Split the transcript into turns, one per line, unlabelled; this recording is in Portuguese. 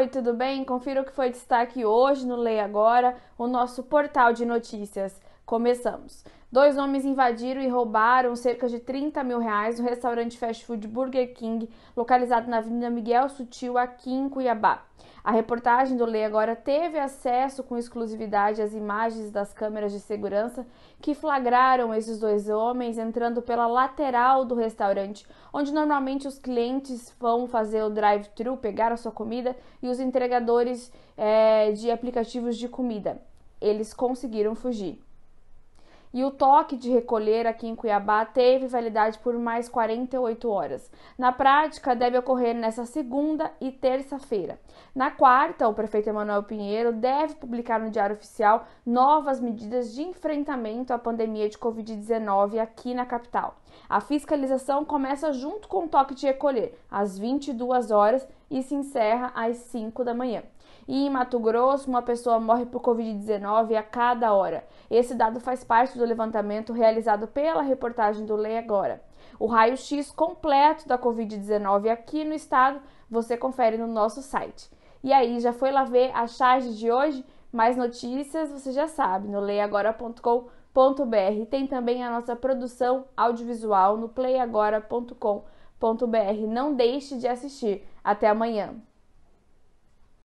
Oi, tudo bem? Confira o que foi destaque hoje no Leia Agora, o nosso portal de notícias. Começamos. Dois homens invadiram e roubaram cerca de 30 mil reais no restaurante fast food Burger King, localizado na Avenida Miguel Sutil, aqui em Cuiabá. A reportagem do Lei Agora teve acesso com exclusividade às imagens das câmeras de segurança que flagraram esses dois homens entrando pela lateral do restaurante, onde normalmente os clientes vão fazer o drive-thru, pegar a sua comida e os entregadores é, de aplicativos de comida. Eles conseguiram fugir. E o toque de recolher aqui em Cuiabá teve validade por mais 48 horas. Na prática, deve ocorrer nesta segunda e terça-feira. Na quarta, o prefeito Emanuel Pinheiro deve publicar no Diário Oficial novas medidas de enfrentamento à pandemia de Covid-19 aqui na capital. A fiscalização começa junto com o toque de recolher, às 22 horas e se encerra às 5 da manhã. E em Mato Grosso, uma pessoa morre por Covid-19 a cada hora. Esse dado faz parte do levantamento realizado pela reportagem do Lei Agora. O raio-x completo da Covid-19 aqui no estado você confere no nosso site. E aí, já foi lá ver a charge de hoje? Mais notícias você já sabe no leiagora.com.br. Tem também a nossa produção audiovisual no playagora.com.br. Não deixe de assistir. Até amanhã!